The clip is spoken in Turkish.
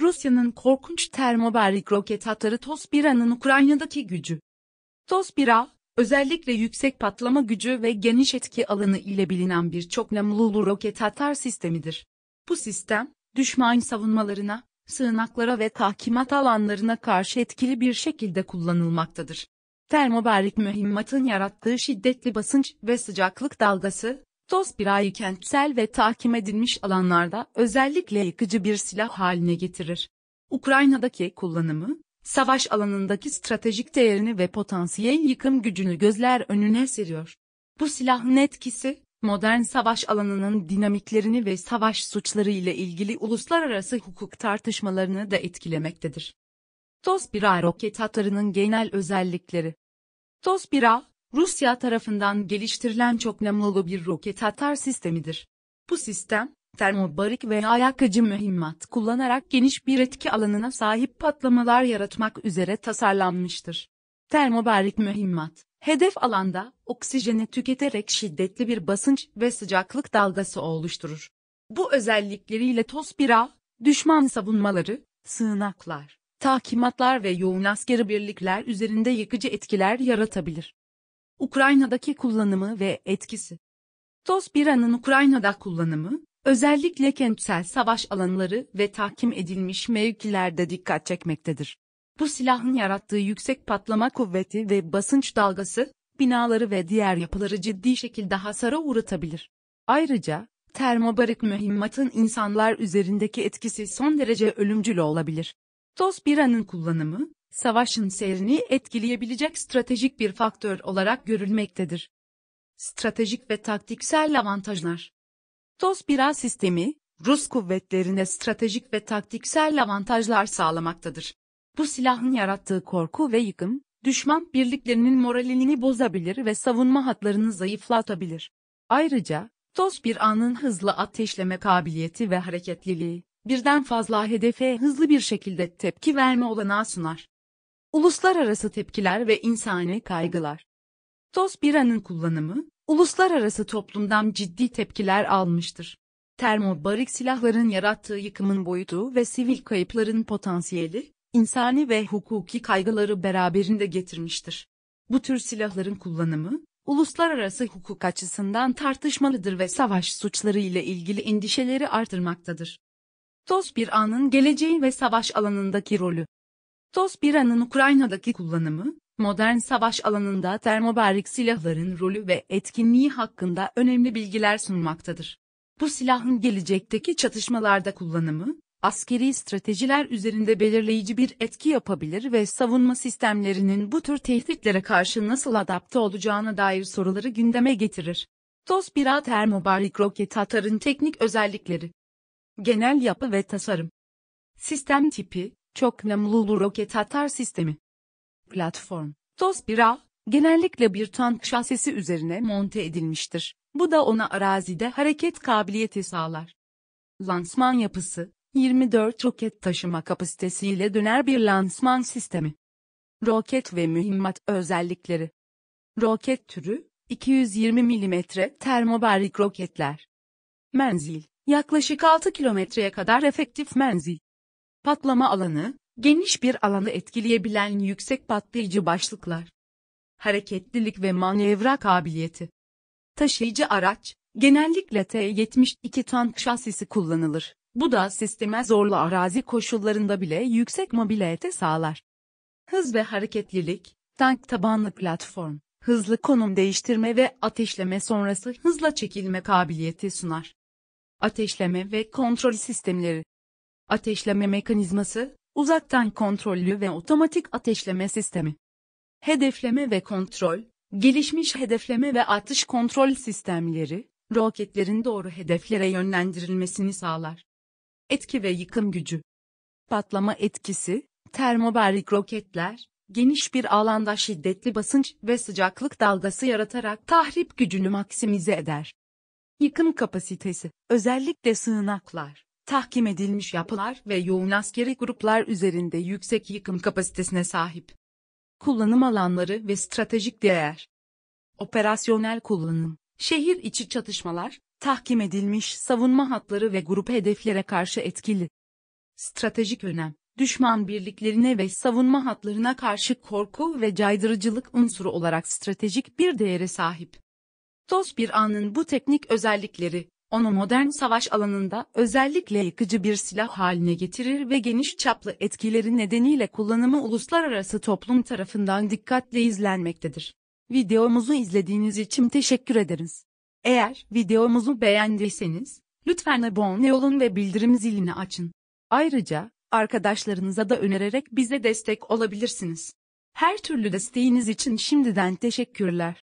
Rusya'nın korkunç termobarik roket atarı Tosbira'nın Ukrayna'daki gücü. Tosbira, özellikle yüksek patlama gücü ve geniş etki alanı ile bilinen bir çok namlulu roket atar sistemidir. Bu sistem, düşman savunmalarına, sığınaklara ve tahkimat alanlarına karşı etkili bir şekilde kullanılmaktadır. Termobarik mühimmatın yarattığı şiddetli basınç ve sıcaklık dalgası, Tospirayı kentsel ve tahkim edilmiş alanlarda özellikle yıkıcı bir silah haline getirir. Ukrayna'daki kullanımı, savaş alanındaki stratejik değerini ve potansiyel yıkım gücünü gözler önüne seriyor. Bu silahın etkisi, modern savaş alanının dinamiklerini ve savaş suçları ile ilgili uluslararası hukuk tartışmalarını da etkilemektedir. Tospira roket atarının genel özellikleri Tospira, Rusya tarafından geliştirilen çok namlulu bir roket atar sistemidir. Bu sistem, termobarik veya ayakacı mühimmat kullanarak geniş bir etki alanına sahip patlamalar yaratmak üzere tasarlanmıştır. Termobarik mühimmat, hedef alanda oksijeni tüketerek şiddetli bir basınç ve sıcaklık dalgası oluşturur. Bu özellikleriyle Tospira, düşman savunmaları, sığınaklar, takimatlar ve yoğun askeri birlikler üzerinde yıkıcı etkiler yaratabilir. Ukrayna'daki kullanımı ve etkisi. Tozbira'nın Ukrayna'da kullanımı, özellikle kentsel savaş alanları ve tahkim edilmiş mevkilerde dikkat çekmektedir. Bu silahın yarattığı yüksek patlama kuvveti ve basınç dalgası, binaları ve diğer yapıları ciddi şekilde hasara uğratabilir. Ayrıca, termobarik mühimmatın insanlar üzerindeki etkisi son derece ölümcül olabilir. Toz biranın kullanımı, savaşın seyrini etkileyebilecek stratejik bir faktör olarak görülmektedir. Stratejik ve taktiksel avantajlar TOS Tospira sistemi, Rus kuvvetlerine stratejik ve taktiksel avantajlar sağlamaktadır. Bu silahın yarattığı korku ve yıkım, düşman birliklerinin moralini bozabilir ve savunma hatlarını zayıflatabilir. Ayrıca, TOS bir anın hızlı ateşleme kabiliyeti ve hareketliliği, birden fazla hedefe hızlı bir şekilde tepki verme olanağı sunar. Uluslararası tepkiler ve insani kaygılar. Tospira'nın kullanımı, uluslararası toplumdan ciddi tepkiler almıştır. Termobarik silahların yarattığı yıkımın boyutu ve sivil kayıpların potansiyeli, insani ve hukuki kaygıları beraberinde getirmiştir. Bu tür silahların kullanımı, uluslararası hukuk açısından tartışmalıdır ve savaş suçları ile ilgili endişeleri artırmaktadır. Toz bir anın geleceği ve savaş alanındaki rolü Tospira'nın Ukrayna'daki kullanımı, modern savaş alanında termobarik silahların rolü ve etkinliği hakkında önemli bilgiler sunmaktadır. Bu silahın gelecekteki çatışmalarda kullanımı, askeri stratejiler üzerinde belirleyici bir etki yapabilir ve savunma sistemlerinin bu tür tehditlere karşı nasıl adapte olacağına dair soruları gündeme getirir. Tospira termobarik roket atarın teknik özellikleri. Genel yapı ve tasarım. Sistem tipi, çok namlulu roket atar sistemi. Platform, Tospira, genellikle bir tank şasisi üzerine monte edilmiştir. Bu da ona arazide hareket kabiliyeti sağlar. Lansman yapısı, 24 roket taşıma kapasitesiyle döner bir lansman sistemi. Roket ve mühimmat özellikleri. Roket türü, 220 mm termobarik roketler. Menzil, yaklaşık 6 kilometreye kadar efektif menzil. Patlama alanı, geniş bir alanı etkileyebilen yüksek patlayıcı başlıklar. Hareketlilik ve manevra kabiliyeti. Taşıyıcı araç, genellikle T-72 tank şasisi kullanılır. Bu da sisteme zorlu arazi koşullarında bile yüksek mobilite sağlar. Hız ve hareketlilik, tank tabanlı platform, hızlı konum değiştirme ve ateşleme sonrası hızla çekilme kabiliyeti sunar. Ateşleme ve kontrol sistemleri Ateşleme mekanizması, uzaktan kontrollü ve otomatik ateşleme sistemi. Hedefleme ve kontrol, gelişmiş hedefleme ve atış kontrol sistemleri, roketlerin doğru hedeflere yönlendirilmesini sağlar. Etki ve yıkım gücü. Patlama etkisi, termobarik roketler, geniş bir alanda şiddetli basınç ve sıcaklık dalgası yaratarak tahrip gücünü maksimize eder. Yıkım kapasitesi, özellikle sığınaklar, tahkim edilmiş yapılar ve yoğun askeri gruplar üzerinde yüksek yıkım kapasitesine sahip. Kullanım alanları ve stratejik değer. Operasyonel kullanım, şehir içi çatışmalar, tahkim edilmiş savunma hatları ve grup hedeflere karşı etkili. Stratejik önem, düşman birliklerine ve savunma hatlarına karşı korku ve caydırıcılık unsuru olarak stratejik bir değere sahip. Toz bir anın bu teknik özellikleri, onu modern savaş alanında özellikle yıkıcı bir silah haline getirir ve geniş çaplı etkileri nedeniyle kullanımı uluslararası toplum tarafından dikkatle izlenmektedir. Videomuzu izlediğiniz için teşekkür ederiz. Eğer videomuzu beğendiyseniz, lütfen abone olun ve bildirim zilini açın. Ayrıca, arkadaşlarınıza da önererek bize destek olabilirsiniz. Her türlü desteğiniz için şimdiden teşekkürler.